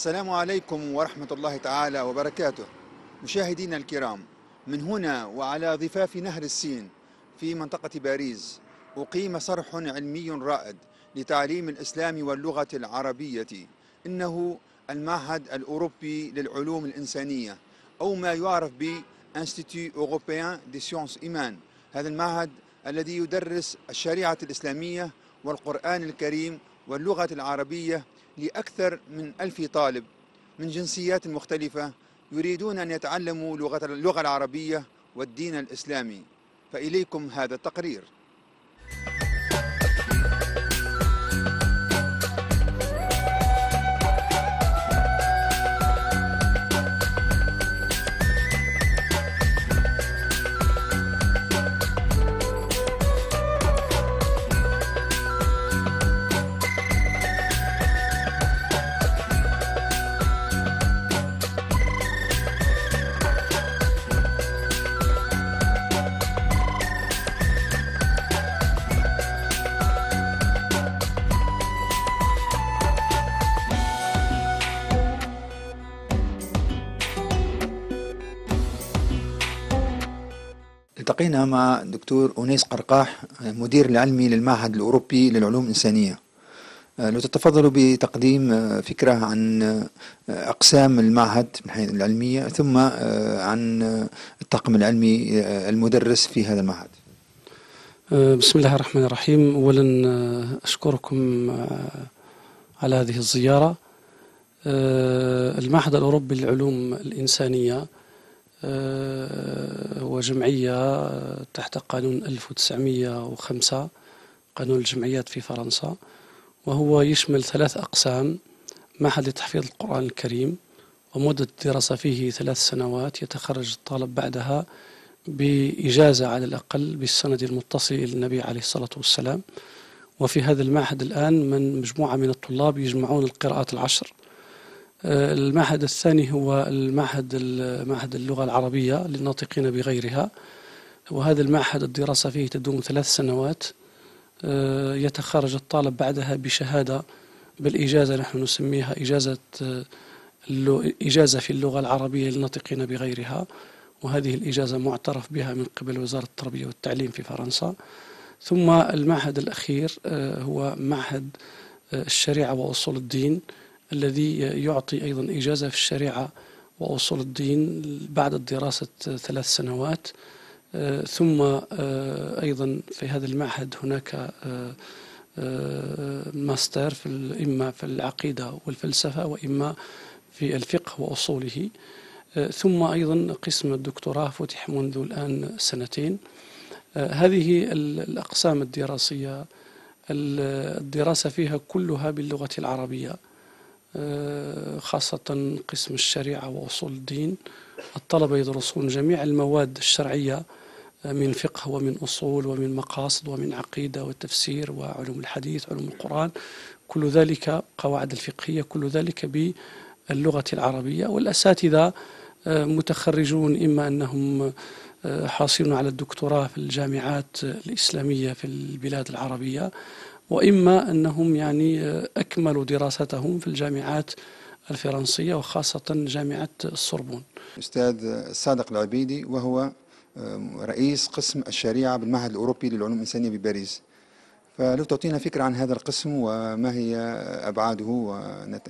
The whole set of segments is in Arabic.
السلام عليكم ورحمة الله تعالى وبركاته مشاهدينا الكرام من هنا وعلى ضفاف نهر السين في منطقة باريس أقيم صرح علمي رائد لتعليم الإسلام واللغة العربية إنه المعهد الأوروبي للعلوم الإنسانية أو ما يعرف ب Institut Européen des Sciences Iman هذا المعهد الذي يدرس الشريعة الإسلامية والقرآن الكريم واللغة العربية لأكثر من ألف طالب من جنسيات مختلفة يريدون أن يتعلموا لغة اللغة العربية والدين الإسلامي فإليكم هذا التقرير التقينا مع الدكتور أنيس قرقاح مدير العلمي للمعهد الأوروبي للعلوم الإنسانية آه، لو تتفضلوا بتقديم آه، فكرة عن آه، أقسام المعهد من حيث العلمية ثم عن الطاقم العلمي المدرس في هذا المعهد بسم الله الرحمن الرحيم أولا أشكركم على هذه الزيارة المعهد الأوروبي للعلوم الإنسانية آه، هو جمعية آه، تحت قانون 1905 قانون الجمعيات في فرنسا وهو يشمل ثلاث أقسام معهد لتحفيظ القرآن الكريم ومدة الدراسة فيه ثلاث سنوات يتخرج الطالب بعدها بإجازة على الأقل بالسند المتصل إلى النبي عليه الصلاة والسلام وفي هذا المعهد الآن من مجموعة من الطلاب يجمعون القراءات العشر آه، المعهد الثاني هو المعهد معهد اللغة العربية للناطقين بغيرها وهذا المعهد الدراسة فيه تدوم ثلاث سنوات آه، يتخرج الطالب بعدها بشهادة بالإجازة نحن نسميها إجازة آه، إجازة في اللغة العربية للناطقين بغيرها وهذه الإجازة معترف بها من قبل وزارة التربية والتعليم في فرنسا ثم المعهد الأخير هو معهد الشريعة وأصول الدين الذي يعطي أيضا إجازة في الشريعة وأصول الدين بعد الدراسة ثلاث سنوات آه، ثم آه، أيضا في هذا المعهد هناك آه، ماستر في إما في العقيدة والفلسفة وإما في الفقه وأصوله ثم أيضا قسم الدكتوراه فتح منذ الآن سنتين هذه الأقسام الدراسية الدراسة فيها كلها باللغة العربية آه، خاصة قسم الشريعة وأصول الدين الطلبة يدرسون جميع المواد الشرعية آه، من فقه ومن أصول ومن مقاصد ومن عقيدة وتفسير وعلوم الحديث علوم القرآن كل ذلك قواعد الفقهية كل ذلك باللغة العربية والأساتذة آه، متخرجون إما أنهم حاصلون على الدكتوراه في الجامعات الإسلامية في البلاد العربية وإما أنهم يعني آه، أكملوا دراستهم في الجامعات الفرنسية وخاصة جامعة السربون أستاذ صادق العبيدي وهو آه، رئيس قسم الشريعة بالمعهد الأوروبي للعلوم الإنسانية بباريس فلو تعطينا فكرة عن هذا القسم وما هي أبعاده ونت...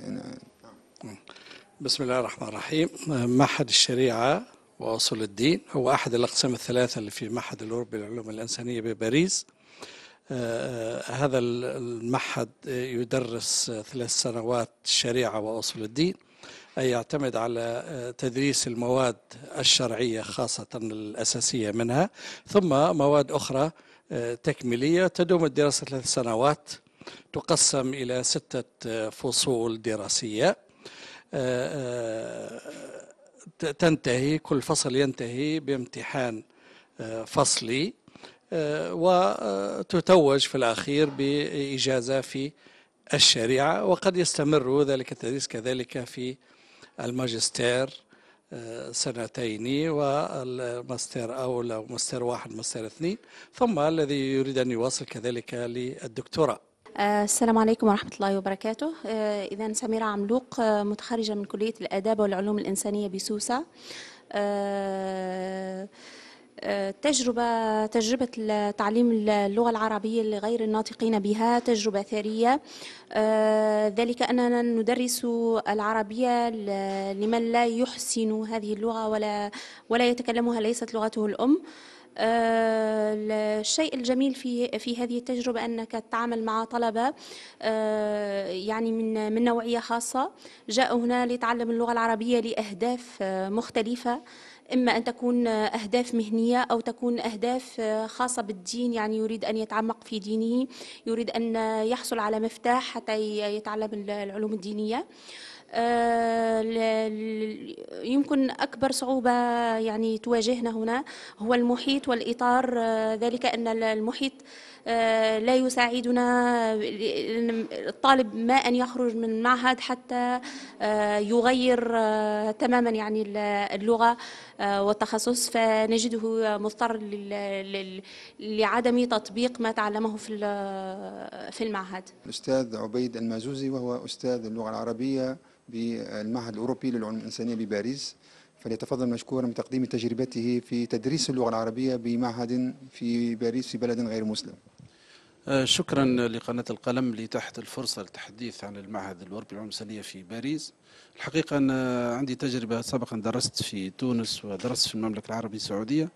بسم الله الرحمن الرحيم معهد الشريعة وأصول الدين هو أحد الأقسام الثلاثة اللي في معهد الأوروبي للعلوم الإنسانية بباريس آه، آه، هذا المعهد يدرس ثلاث سنوات شريعة وأصول الدين أي يعتمد على آه، تدريس المواد الشرعية خاصة الأساسية منها ثم مواد أخرى تكميلية تدوم الدراسة ثلاث سنوات تقسم إلى ستة فصول دراسية تنتهي كل فصل ينتهي بامتحان فصلي آه، وتتوج في الأخير بإجازة في الشريعة وقد يستمر ذلك التدريس كذلك في الماجستير آه، سنتين والماستر أول أو ماستر واحد ماستر اثنين ثم الذي يريد أن يواصل كذلك للدكتوراه آه، السلام عليكم ورحمة الله وبركاته إذا سميرة عملوق متخرجة من كلية الآداب والعلوم الإنسانية بسوسة تجربة تجربة تعليم اللغة العربية لغير الناطقين بها تجربة ثرية آه، ذلك أننا ندرس العربية لمن لا يحسن هذه اللغة ولا ولا يتكلمها ليست لغته الأم آه، الشيء الجميل في في هذه التجربة أنك تتعامل مع طلبة آه، يعني من من نوعية خاصة جاءوا هنا ليتعلموا اللغة العربية لأهداف مختلفة إما أن تكون أهداف مهنية أو تكون أهداف خاصة بالدين يعني يريد أن يتعمق في دينه يريد أن يحصل على مفتاح حتى يتعلم العلوم الدينية آه، يمكن أكبر صعوبة يعني تواجهنا هنا هو المحيط والإطار آه، ذلك أن المحيط آه، لا يساعدنا الطالب ما أن يخرج من معهد حتى آه، يغير آه، تماما يعني اللغة والتخصص فنجده مضطر لعدم تطبيق ما تعلمه في في المعهد الأستاذ عبيد المازوزي وهو أستاذ اللغة العربية بالمعهد الأوروبي للعلوم الإنسانية بباريس فليتفضل مشكورا بتقديم تجربته في تدريس اللغة العربية بمعهد في باريس في بلد غير مسلم آه، شكرا لقناة القلم لتحت الفرصة للتحديث عن المعهد الأوروبي للعلوم الإنسانية في باريس الحقيقة أنا عندي تجربة سبقا درست في تونس ودرست في المملكة العربية السعودية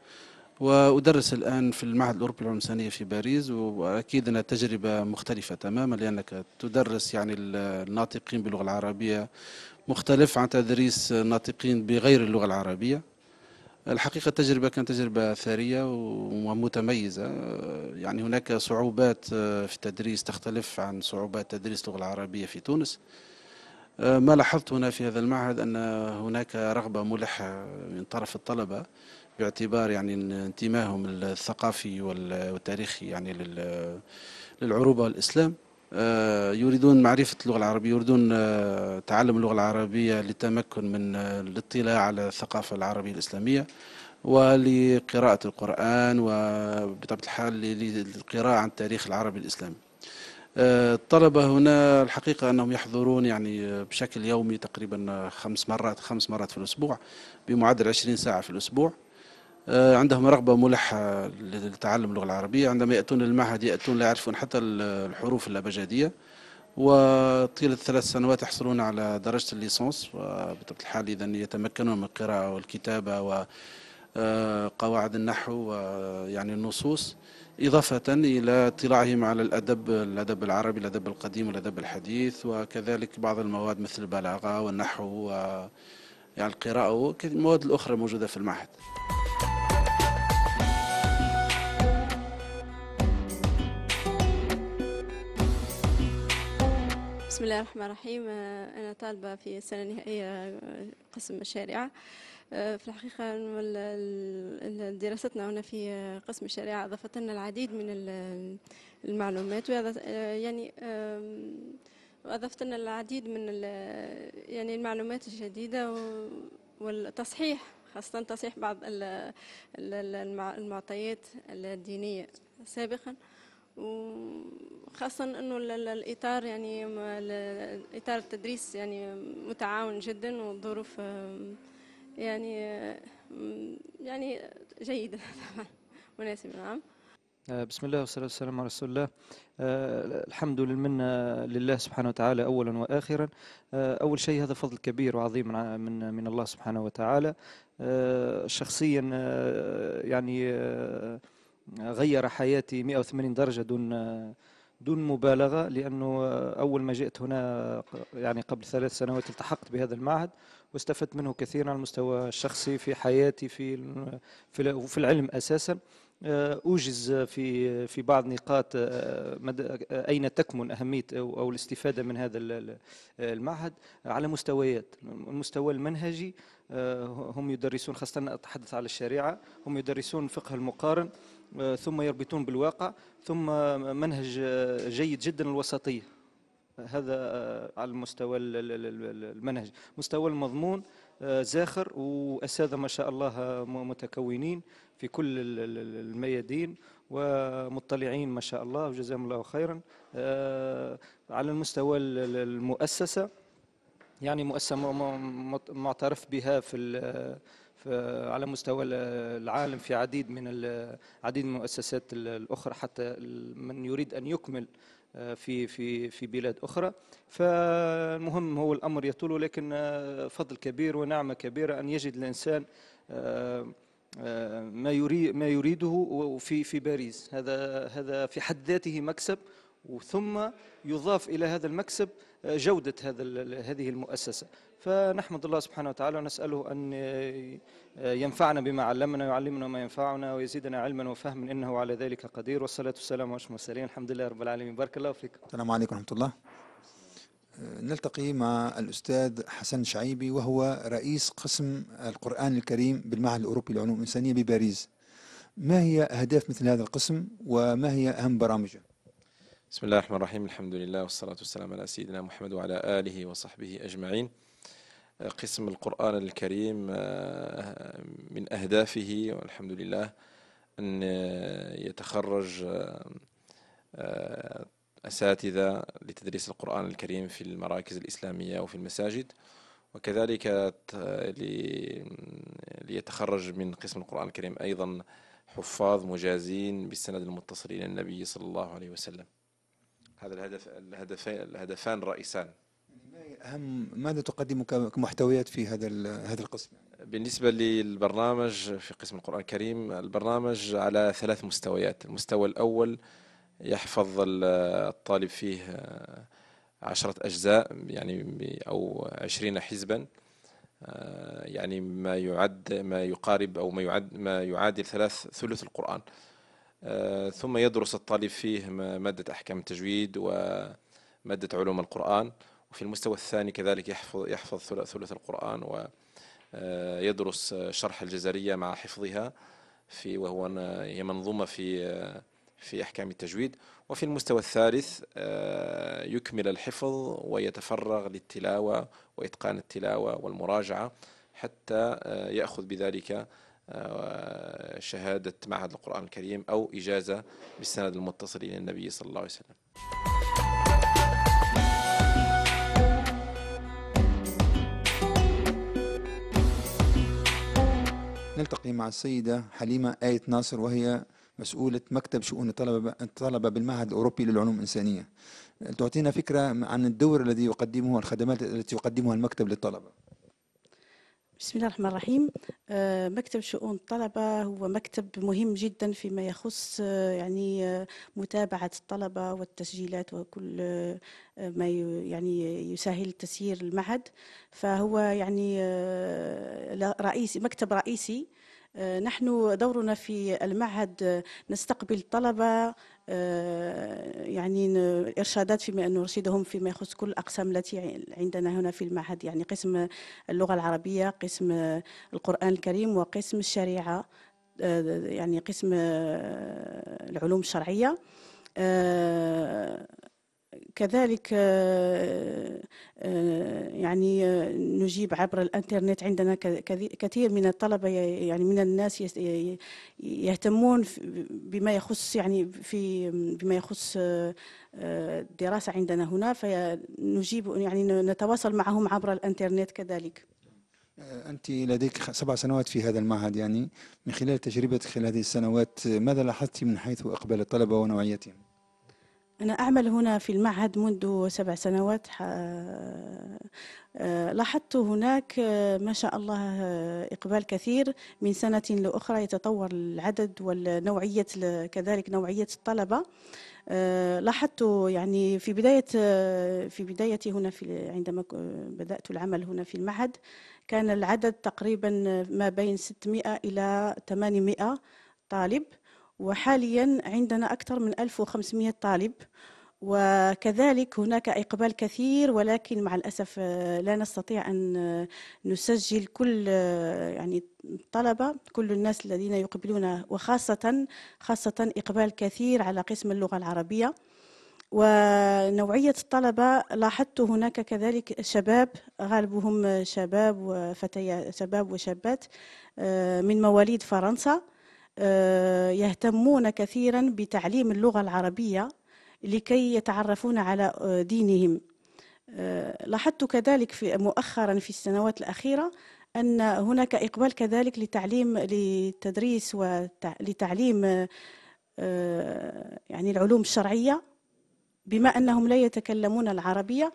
وأدرس الآن في المعهد الأوروبي للعلوم الإنسانية في باريس وأكيد أنها تجربة مختلفة تماما لأنك تدرس يعني الناطقين باللغة العربية مختلف عن تدريس الناطقين بغير اللغة العربية الحقيقة التجربة كانت تجربة ثرية ومتميزة آه، يعني هناك صعوبات آه، في التدريس تختلف عن صعوبات تدريس اللغة العربية في تونس آه، ما لاحظت هنا في هذا المعهد أن هناك رغبة ملحة من طرف الطلبة باعتبار يعني انتمائهم الثقافي والتاريخي يعني للعروبة والإسلام آه، يريدون معرفة اللغة العربية يريدون آه، تعلم اللغة العربية للتمكن من آه، الاطلاع على الثقافة العربية الإسلامية ولقراءة القرآن وبطبيعة الحال للقراءة عن التاريخ العربي الإسلامي الطلبة هنا الحقيقة أنهم يحضرون يعني بشكل يومي تقريبا خمس مرات خمس مرات في الأسبوع بمعدل 20 ساعة في الأسبوع آه، عندهم رغبة ملحة لتعلم اللغة العربية عندما يأتون للمعهد يأتون لا يعرفون حتى الحروف الأبجدية وطيلة ثلاث سنوات يحصلون على درجة الليسانس وبطبيعة الحال إذا يتمكنون من القراءة والكتابة وقواعد آه، النحو ويعني النصوص إضافة إلى اطلاعهم على الأدب الأدب العربي الأدب القديم والأدب الحديث وكذلك بعض المواد مثل البلاغة والنحو و يعني القراءة والمواد الأخرى الموجودة في المعهد بسم الله الرحمن الرحيم آه، أنا طالبة في السنه النهائيه آه، قسم مشاريع آه، في الحقيقة دراستنا هنا في قسم الشريعة أضافت لنا العديد من المعلومات يعني وأضافت لنا العديد من يعني المعلومات الجديدة والتصحيح خاصة تصحيح بعض المعطيات الدينية سابقاً وخاصة أنه الإطار يعني إطار التدريس يعني متعاون جدا والظروف يعني يعني جيدة طبعا مناسبة نعم آه، بسم الله والصلاة والسلام على رسول الله آه، الحمد للمنة لله سبحانه وتعالى أولا وآخرا آه، أول شيء هذا فضل كبير وعظيم من من الله سبحانه وتعالى شخصيا يعني غير حياتي 180 درجه دون دون مبالغه لانه اول ما جئت هنا يعني قبل ثلاث سنوات التحقت بهذا المعهد واستفدت منه كثيرا على المستوى الشخصي في حياتي في في العلم اساسا آه، اوجز في في بعض نقاط آه، اين تكمن اهميه او الاستفاده من هذا المعهد على مستويات المستوى المنهجي آه، هم يدرسون خاصه اتحدث على الشريعه هم يدرسون فقه المقارن ثم يربطون بالواقع ثم منهج جيد جدا الوسطية هذا على المستوى المنهج مستوى المضمون آه، زاخر وأساتذة ما شاء الله متكونين في كل الميادين ومطلعين ما شاء الله وجزاهم الله خيرا آه، على المستوى المؤسسة يعني مؤسسة معترف بها في آه، على مستوى العالم في عديد من عديد من المؤسسات الاخرى حتى من يريد ان يكمل آه، في في في بلاد اخرى فالمهم هو الامر يطول لكن آه، فضل كبير ونعمه كبيره ان يجد الانسان ما يريد ما يريده في في باريس هذا هذا في حد ذاته مكسب وثم يضاف الى هذا المكسب جوده هذا هذه المؤسسه فنحمد الله سبحانه وتعالى ونسأله أن ينفعنا بما علمنا ويعلمنا ما ينفعنا ويزيدنا علما وفهما إنه على ذلك قدير والصلاة والسلام على أشرف المرسلين الحمد لله رب العالمين بارك الله فيك السلام عليكم ورحمة الله أه، نلتقي مع الأستاذ حسن شعيبي وهو رئيس قسم القرآن الكريم بالمعهد الأوروبي للعلوم الإنسانية بباريس ما هي أهداف مثل هذا القسم وما هي أهم برامجه؟ بسم الله الرحمن الرحيم الحمد لله والصلاة والسلام على سيدنا محمد وعلى آله وصحبه أجمعين قسم القرآن الكريم آه، من أهدافه والحمد لله أن يتخرج آه، آه، أساتذة لتدريس القرآن الكريم في المراكز الإسلامية وفي المساجد وكذلك ليتخرج من قسم القرآن الكريم أيضا حفاظ مجازين بالسند المتصل إلى النبي صلى الله عليه وسلم هذا الهدف الهدفين الهدفان الرئيسان اهم ماذا تقدم كمحتويات في هذا هذا القسم؟ بالنسبه للبرنامج في قسم القران الكريم البرنامج على ثلاث مستويات، المستوى الاول يحفظ الطالب فيه آه، عشرة أجزاء يعني أو عشرين حزبا آه، يعني ما يعد ما يقارب أو ما يعد ما يعادل ثلاث ثلث القرآن آه، ثم يدرس الطالب فيه مادة أحكام التجويد ومادة علوم القرآن وفي المستوى الثاني كذلك يحفظ يحفظ ثلث القرآن ويدرس آه، شرح الجزرية مع حفظها في وهو هي منظومة في آه، في أحكام التجويد وفي المستوى الثالث آه، يكمل الحفظ ويتفرغ للتلاوة وإتقان التلاوة والمراجعة حتى يأخذ بذلك شهادة معهد القرآن الكريم أو إجازة بالسند المتصل إلى النبي صلى الله عليه وسلم نلتقي مع السيدة حليمة آية ناصر وهي مسؤولة مكتب شؤون الطلبة بالمعهد الأوروبي للعلوم الإنسانية تعطينا فكرة عن الدور الذي يقدمه الخدمات التي يقدمها المكتب للطلبة بسم الله الرحمن الرحيم آه، مكتب شؤون الطلبة هو مكتب مهم جدا فيما يخص آه، يعني آه، متابعة الطلبة والتسجيلات وكل ما يعني يسهل تسيير المعهد فهو يعني رئيسي مكتب رئيسي نحن دورنا في المعهد نستقبل الطلبة آه، يعني ارشادات فيما نرشدهم فيما يخص كل الاقسام التي عندنا هنا في المعهد يعني قسم اللغه العربيه قسم القران الكريم وقسم الشريعه آه، يعني قسم آه، العلوم الشرعيه كذلك آه، آه، يعني آه، نجيب عبر الانترنت عندنا كثير من الطلبه يعني من الناس يهتمون بما يخص يعني في بما يخص الدراسه عندنا هنا فنجيب يعني نتواصل معهم عبر الانترنت كذلك أنت لديك سبع سنوات في هذا المعهد يعني من خلال تجربتك خلال هذه السنوات ماذا لاحظت من حيث إقبال الطلبة ونوعيتهم؟ أنا أعمل هنا في المعهد منذ سبع سنوات آه، لاحظت هناك آه، ما شاء الله آه، إقبال كثير من سنة لأخرى يتطور العدد والنوعية كذلك نوعية الطلبة لاحظت يعني في بداية في بدايتي هنا في عندما بدأت العمل هنا في المعهد كان العدد تقريبا ما بين 600 إلى 800 طالب وحاليا عندنا أكثر من 1500 طالب وكذلك هناك إقبال كثير ولكن مع الأسف آه، لا نستطيع أن آه، نسجل كل آه، يعني الطلبة كل الناس الذين يقبلون وخاصة خاصة إقبال كثير على قسم اللغة العربية ونوعية الطلبة لاحظت هناك كذلك شباب غالبهم شباب وفتيات شباب وشابات من مواليد فرنسا آه، يهتمون كثيرا بتعليم اللغة العربية لكي يتعرفون على آه، دينهم آه، لاحظت كذلك في مؤخرا في السنوات الأخيرة أن هناك إقبال كذلك لتعليم لتدريس ولتعليم يعني العلوم الشرعية بما أنهم لا يتكلمون العربية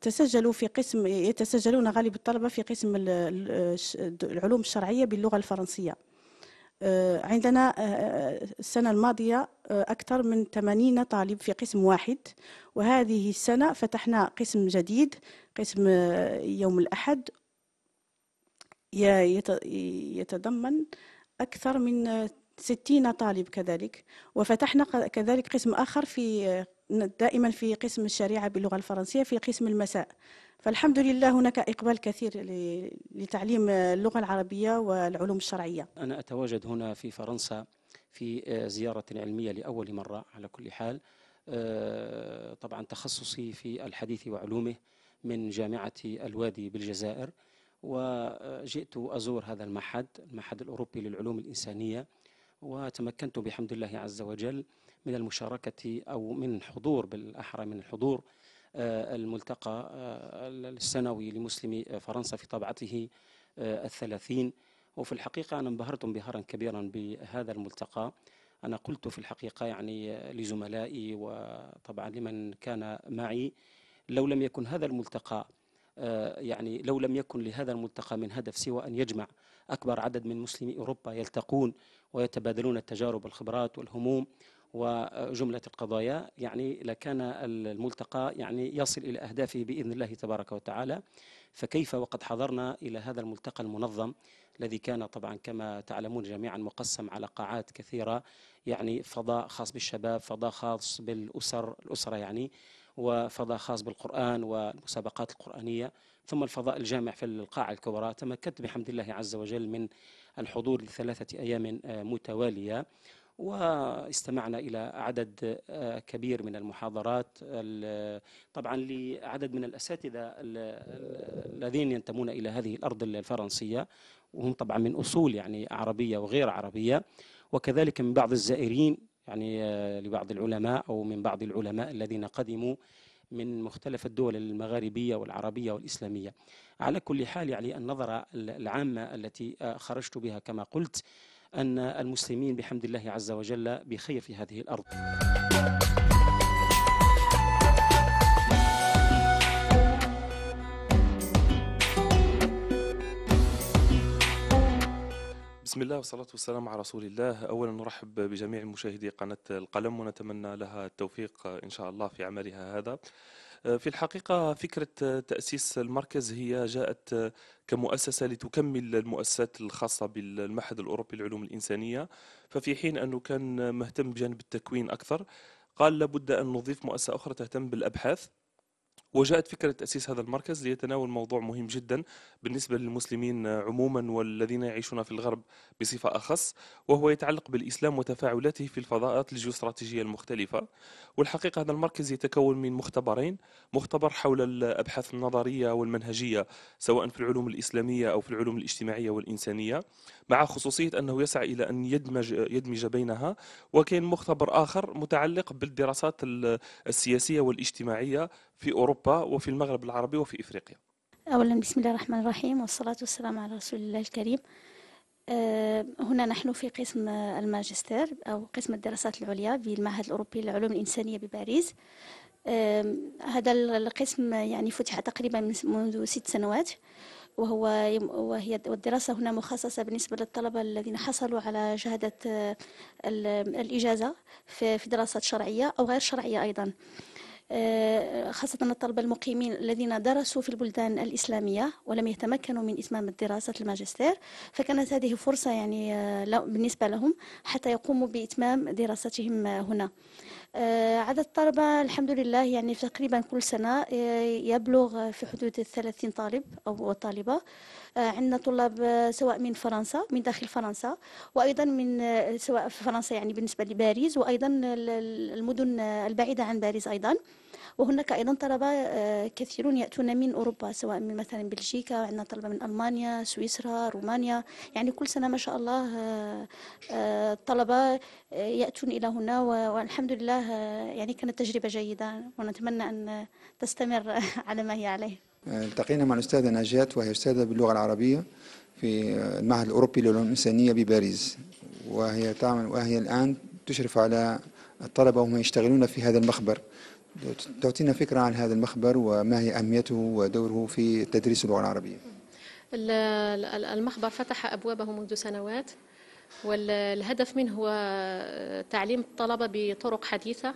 تسجلوا في قسم يتسجلون غالب الطلبة في قسم العلوم الشرعية باللغة الفرنسية آه، عندنا آه، آه، السنة الماضية أكثر من 80 طالب في قسم واحد وهذه السنة فتحنا قسم جديد قسم يوم الأحد يتضمن أكثر من 60 طالب كذلك وفتحنا كذلك قسم آخر في دائما في قسم الشريعة باللغة الفرنسية في قسم المساء فالحمد لله هناك إقبال كثير لتعليم اللغة العربية والعلوم الشرعية أنا أتواجد هنا في فرنسا في آه، زيارة علمية لأول مرة على كل حال آه، طبعا تخصصي في الحديث وعلومه من جامعة الوادي بالجزائر وجئت أزور هذا المعهد المعهد الأوروبي للعلوم الإنسانية وتمكنت بحمد الله عز وجل من المشاركة أو من الحضور بالأحرى من الحضور آه، الملتقى آه، السنوي لمسلمي فرنسا في طبعته آه، الثلاثين وفي الحقيقة أنا انبهرت انبهارا كبيرا بهذا الملتقى أنا قلت في الحقيقة يعني لزملائي وطبعا لمن كان معي لو لم يكن هذا الملتقى يعني لو لم يكن لهذا الملتقى من هدف سوى أن يجمع أكبر عدد من مسلمي أوروبا يلتقون ويتبادلون التجارب والخبرات والهموم وجملة القضايا يعني لكان الملتقى يعني يصل إلى أهدافه بإذن الله تبارك وتعالى فكيف وقد حضرنا إلى هذا الملتقى المنظم الذي كان طبعا كما تعلمون جميعا مقسم على قاعات كثيرة يعني فضاء خاص بالشباب فضاء خاص بالأسر الأسرة يعني وفضاء خاص بالقرآن والمسابقات القرآنية ثم الفضاء الجامع في القاعة الكبرى تمكنت بحمد الله عز وجل من الحضور لثلاثة أيام متوالية واستمعنا إلى عدد آه، كبير من المحاضرات طبعا لعدد من الأساتذة الذين ينتمون إلى هذه الأرض الفرنسية وهم طبعا من أصول يعني عربية وغير عربية وكذلك من بعض الزائرين يعني آه، لبعض العلماء أو من بعض العلماء الذين قدموا من مختلف الدول المغاربية والعربية والإسلامية على كل حال يعني النظرة العامة التي آه، خرجت بها كما قلت أن المسلمين بحمد الله عز وجل بخير في هذه الأرض بسم الله والصلاة والسلام على رسول الله أولا نرحب بجميع مشاهدي قناة القلم ونتمنى لها التوفيق إن شاء الله في عملها هذا في الحقيقة فكرة تأسيس المركز هي جاءت كمؤسسة لتكمل المؤسسات الخاصة بالمعهد الأوروبي للعلوم الإنسانية ففي حين أنه كان مهتم بجانب التكوين أكثر قال لابد أن نضيف مؤسسة أخرى تهتم بالأبحاث وجاءت فكرة تأسيس هذا المركز ليتناول موضوع مهم جدا بالنسبة للمسلمين عموما والذين يعيشون في الغرب بصفة أخص وهو يتعلق بالإسلام وتفاعلاته في الفضاءات الجيوستراتيجية المختلفة والحقيقة هذا المركز يتكون من مختبرين مختبر حول الأبحاث النظرية والمنهجية سواء في العلوم الإسلامية أو في العلوم الاجتماعية والإنسانية مع خصوصية أنه يسعى إلى أن يدمج, يدمج بينها وكاين مختبر آخر متعلق بالدراسات السياسية والاجتماعية في أوروبا وفي المغرب العربي وفي إفريقيا أولا بسم الله الرحمن الرحيم والصلاة والسلام على رسول الله الكريم آه، هنا نحن في قسم الماجستير أو قسم الدراسات العليا بالمعهد الأوروبي للعلوم الإنسانية بباريس آه، هذا القسم يعني فتح تقريبا منذ ست سنوات وهو وهي والدراسة هنا مخصصة بالنسبة للطلبة الذين حصلوا على شهادة آه، الإجازة في دراسات شرعية أو غير شرعية أيضا آه، خاصة الطلبة المقيمين الذين درسوا في البلدان الإسلامية ولم يتمكنوا من إتمام الدراسة الماجستير فكانت هذه فرصة يعني آه، بالنسبة لهم حتى يقوموا بإتمام دراستهم هنا آه، عدد الطلبة الحمد لله يعني تقريبا كل سنة آه، يبلغ في حدود الثلاثين طالب أو طالبة آه، عندنا طلاب سواء من فرنسا من داخل فرنسا وأيضا من سواء في فرنسا يعني بالنسبة لباريس وأيضا المدن البعيدة عن باريس أيضا وهناك أيضا طلبة آه، كثيرون يأتون من أوروبا سواء من مثلا بلجيكا عندنا طلبة من ألمانيا سويسرا رومانيا يعني كل سنة ما شاء الله الطلبة آه، آه، يأتون إلى هنا والحمد لله يعني كانت تجربة جيدة ونتمنى أن تستمر على ما هي عليه التقينا مع الأستاذة نجاة وهي أستاذة باللغة العربية في المعهد الأوروبي للعلوم الإنسانية بباريس وهي تعمل وهي الآن تشرف على الطلبة وهم يشتغلون في هذا المخبر تعطينا فكرة عن هذا المخبر وما هي أهميته ودوره في تدريس اللغة العربية المخبر فتح أبوابه منذ سنوات والهدف منه هو تعليم الطلبة بطرق حديثة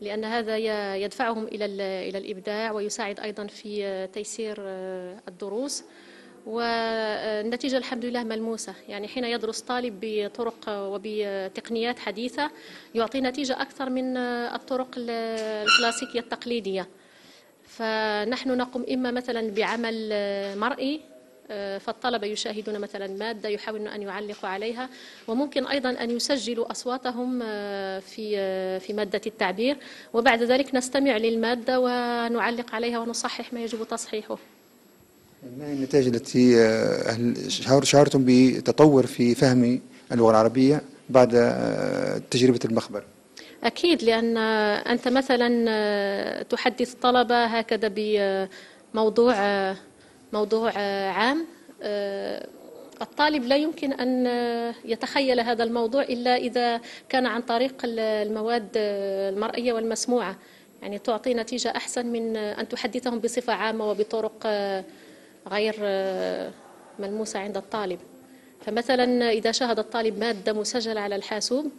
لأن هذا يدفعهم إلى الإبداع ويساعد أيضا في تيسير الدروس والنتيجة الحمد لله ملموسة يعني حين يدرس طالب بطرق وبتقنيات حديثة يعطي نتيجة أكثر من الطرق الكلاسيكية التقليدية فنحن نقوم إما مثلا بعمل مرئي آه، فالطلبة يشاهدون مثلا مادة يحاولون أن يعلقوا عليها وممكن أيضا أن يسجلوا أصواتهم آه، في آه، في مادة التعبير وبعد ذلك نستمع للمادة ونعلق عليها ونصحح ما يجب تصحيحه ما هي النتائج التي آه، شعرتم بتطور في فهم اللغة العربية بعد آه، تجربة المخبر؟ أكيد لأن أنت مثلا آه، تحدث طلبة هكذا بموضوع موضوع عام الطالب لا يمكن أن يتخيل هذا الموضوع إلا إذا كان عن طريق المواد المرئية والمسموعة يعني تعطي نتيجة أحسن من أن تحدثهم بصفة عامة وبطرق غير آه، ملموسة عند الطالب فمثلا إذا شاهد الطالب مادة مسجلة على الحاسوب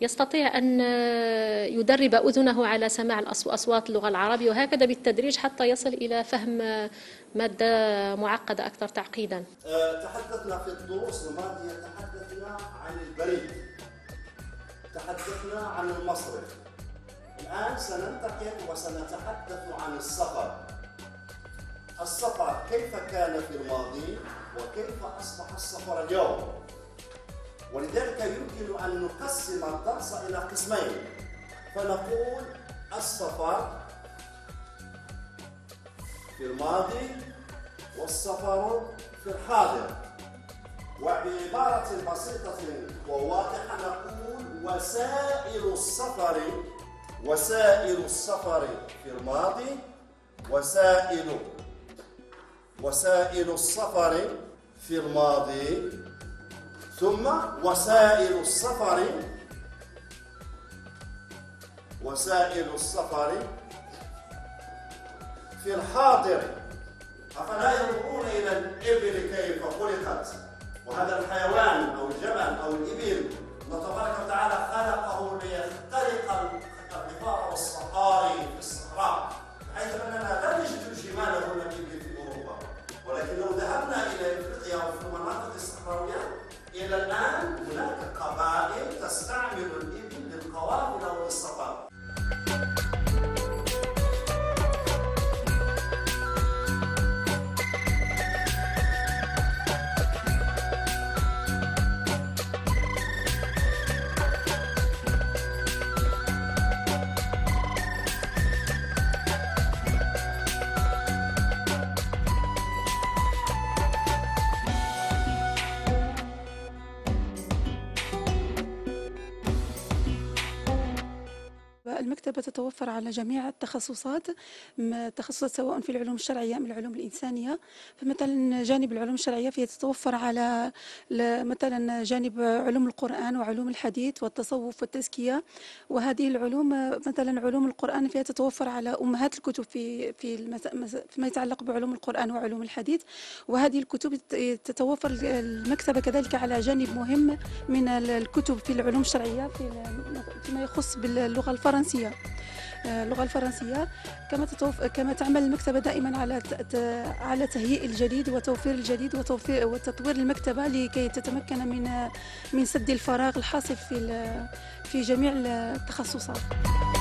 يستطيع أن آه، يدرب أذنه على سماع أصوات اللغة العربية وهكذا بالتدريج حتى يصل إلى فهم آه، مادة معقدة أكثر تعقيدا تحدثنا في الدروس الماضية تحدثنا عن البريد تحدثنا عن المصرف الآن سننتقل وسنتحدث عن السفر السفر كيف كان في الماضي وكيف أصبح السفر اليوم ولذلك يمكن أن نقسم الدرس إلى قسمين فنقول السفر في الماضي والسفر في الحاضر وبعبارة بسيطة وواضحة نقول وسائل السفر وسائل السفر في الماضي وسائل وسائل السفر في الماضي ثم وسائل السفر وسائل السفر في الحاضر أفلا ينظرون إلى الإبل كيف خلقت وهذا الحيوان أو الجمل أو الإبل الله تبارك وتعالى خلقه ليخترق الضفاع والصحاري في الصحراء حيث أننا لا نجد جماله that المكتبة تتوفر على جميع التخصصات تخصصات سواء في العلوم الشرعية أم العلوم الإنسانية فمثلا جانب العلوم الشرعية فهي تتوفر على مثلا جانب علوم القرآن وعلوم الحديث والتصوف والتزكية وهذه العلوم مثلا علوم القرآن فيها تتوفر على أمهات الكتب في في فيما يتعلق بعلوم القرآن وعلوم الحديث وهذه الكتب تتوفر المكتبة كذلك على جانب مهم من الكتب في العلوم الشرعية فيما يخص باللغة الفرنسية الفرنسيه آه، اللغه الفرنسيه كما تتوف... كما تعمل المكتبه دائما على ت... على تهيئ الجديد وتوفير الجديد وتوفير وتطوير المكتبه لكي تتمكن من من سد الفراغ الحاصل في ال... في جميع التخصصات